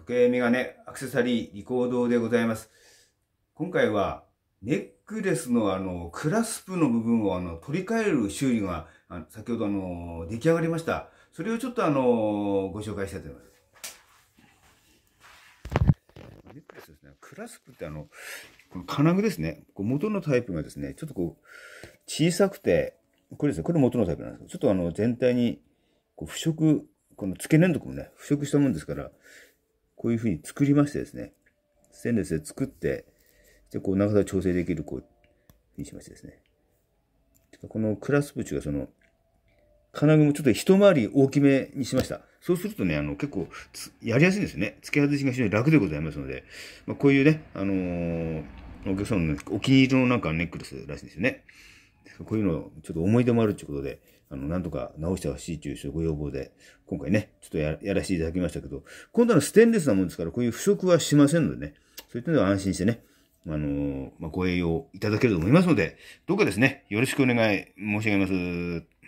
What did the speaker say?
時計メガネ、アクセサリー、リコードでございます。今回は、ネックレスのあの、クラスプの部分をあの、取り替える修理が、あの先ほどあの、出来上がりました。それをちょっとあの、ご紹介したいと思います。ネックレスですね。クラスプってあの、この金具ですね。元のタイプがですね、ちょっとこう、小さくて、これですね、これ元のタイプなんですけど、ちょっとあの、全体に、こう、腐食、この付け根のとこもね、腐食したもんですから、こういうふうに作りましてですね、ステンレスで作って、で、こう長さを調整できる、こう、にしましてですね。このクラスプチがその、金具もちょっと一回り大きめにしました。そうするとね、あの、結構、やりやすいんですね。付け外しが非常に楽でございますので、まあ、こういうね、あのー、お客さんのお気に入りのなんかネックレスらしいんですよね。こういうの、ちょっと思い出もあるってことで、あの、なんとか直してほしいというご要望で、今回ね、ちょっとややらせていただきましたけど、今度はステンレスなもんですから、こういう腐食はしませんのでね、そういったのは安心してね、あのまあ、ご栄養いただけると思いますので、どうかですね、よろしくお願い申し上げます。